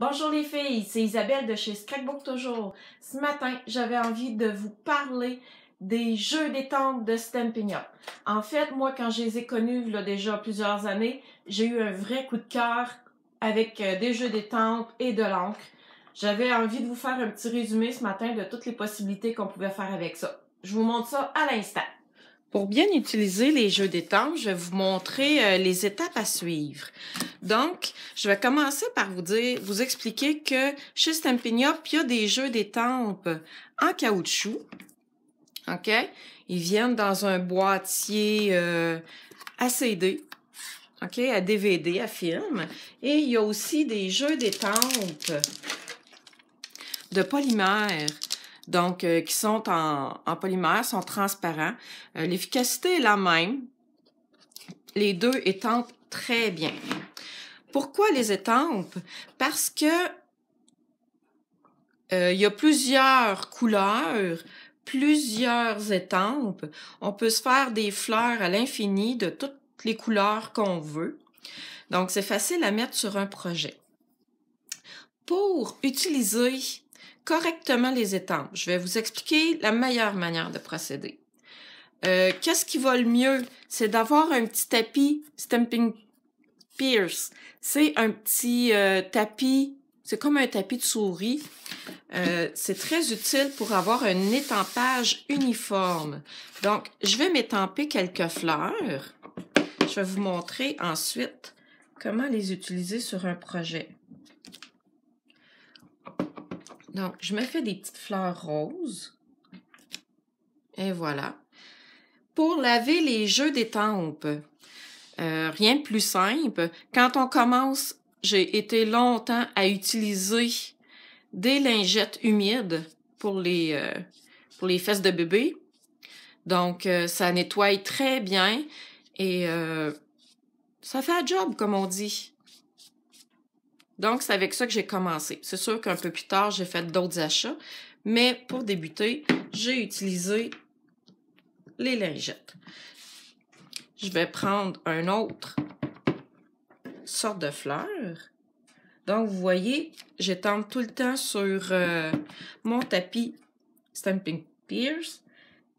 Bonjour les filles, c'est Isabelle de chez Scrapbook Toujours. Ce matin, j'avais envie de vous parler des jeux détente de Stampin' Up. En fait, moi, quand je les ai connus, a déjà plusieurs années, j'ai eu un vrai coup de cœur avec euh, des jeux détente et de l'encre. J'avais envie de vous faire un petit résumé ce matin de toutes les possibilités qu'on pouvait faire avec ça. Je vous montre ça à l'instant. Pour bien utiliser les jeux détente, je vais vous montrer euh, les étapes à suivre. Donc, je vais commencer par vous vous expliquer que chez Stampin' il y a des jeux d'étampes en caoutchouc. OK? Ils viennent dans un boîtier euh, à CD, OK? À DVD, à film. Et il y a aussi des jeux d'étampes de polymère donc euh, qui sont en, polymère, sont transparents. Euh, l'efficacité est la même, les deux étampes très bien. Pourquoi les étampes? Parce que euh, il y a plusieurs couleurs, plusieurs étampes. On peut se faire des fleurs à l'infini de toutes les couleurs qu'on veut. Donc, c'est facile à mettre sur un projet. Pour utiliser correctement les étampes, je vais vous expliquer la meilleure manière de procéder. Euh, qu'est-ce qui va le mieux? C'est d'avoir un petit tapis stamping pierce. C'est un petit euh, tapis, c'est comme un tapis de souris. Euh, c'est très utile pour avoir un étampage uniforme. Donc, je vais m'étamper quelques fleurs. Je vais vous montrer ensuite comment les utiliser sur un projet. Donc, je me fais des petites fleurs roses. Et voilà. Pour laver les jeux des tempes, euh, rien de plus simple. Quand on commence, j'ai été longtemps à utiliser des lingettes humides pour les, euh, pour les fesses de bébé. Donc, euh, ça nettoie très bien et ça fait un job, comme on dit. Donc, c'est avec ça que j'ai commencé. C'est sûr qu'un peu plus tard, j'ai fait d'autres achats, mais pour débuter, j'ai utilisé les lingettes. Je vais prendre un autre sorte de fleur. Donc, vous voyez, j'étends tout le temps sur euh, mon tapis Stamping Pierce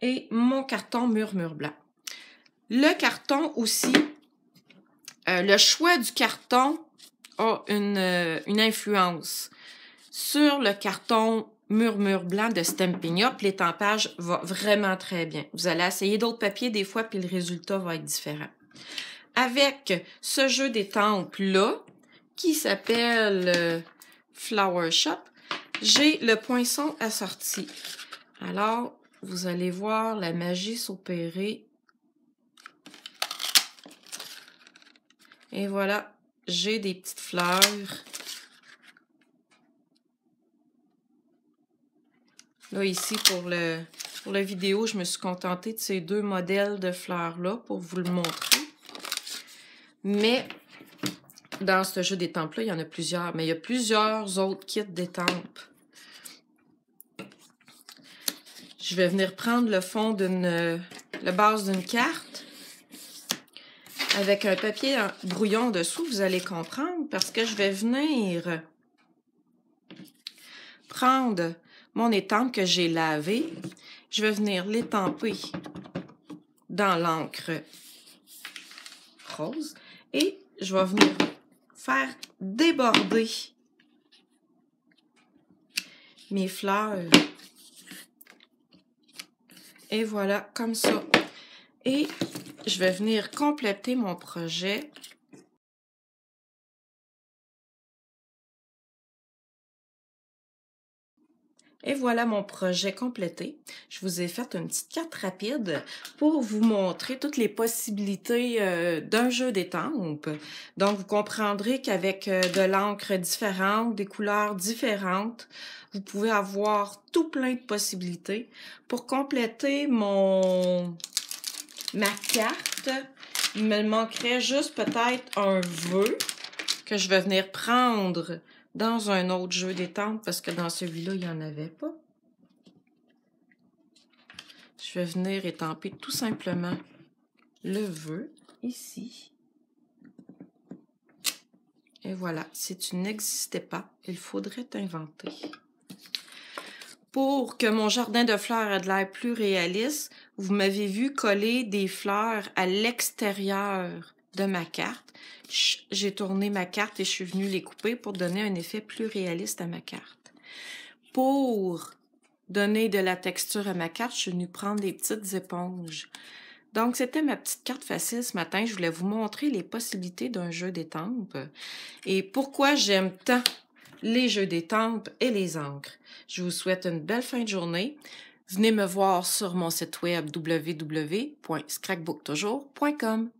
et mon carton Murmure Blanc. Le carton aussi, euh, le choix du carton a une euh, influence sur le carton Murmure blanc de Stamping Up, l'étampage va vraiment très bien. Vous allez essayer d'autres papiers des fois, puis le résultat va être différent. Avec ce jeu d'étampes-là, qui s'appelle euh, Flower Shop, j'ai le poinçon assorti. Alors, vous allez voir la magie s'opérer. Et voilà, j'ai des petites fleurs Là, ici, pour le la vidéo, je me suis contentée de ces deux modèles de fleurs-là pour vous le montrer. Mais dans ce jeu d'étampes-là, il y en a plusieurs. Mais il y a plusieurs autres kits d'étampes. Je vais venir prendre le fond d'une... la base d'une carte avec un papier brouillon dessous, vous allez comprendre, parce que je vais venir prendre mon étampe que j'ai lavé, je vais venir l'étamper dans l'encre rose et je vais venir faire déborder mes fleurs. Et voilà, comme ça. Et je vais venir compléter mon projet Et voilà mon projet complété. Je vous ai fait une petite carte rapide pour vous montrer toutes les possibilités euh, d'un jeu d'étampes. Donc, vous comprendrez qu'avec euh, de l'encre différente, des couleurs différentes, vous pouvez avoir tout plein de possibilités. Pour compléter mon ma carte, il me manquerait juste peut-être un vœu que je vais venir prendre dans un autre jeu détente parce que dans celui-là, il n'y en avait pas. Je vais venir étamper tout simplement le vœu ici. Et voilà, si tu n'existais pas, il faudrait t'inventer. Pour que mon jardin de fleurs ait de l'air plus réaliste, vous m'avez vu coller des fleurs à l'extérieur de ma carte j'ai tourné ma carte et je suis venue les couper pour donner un effet plus réaliste à ma carte. Pour donner de la texture à ma carte, je suis venue prendre des petites éponges. Donc, c'était ma petite carte facile ce matin. Je voulais vous montrer les possibilités d'un jeu d'étampes et pourquoi j'aime tant les jeux d'étampes et les encres. Je vous souhaite une belle fin de journée. Venez me voir sur mon site web www.scrackbooktoujours.com.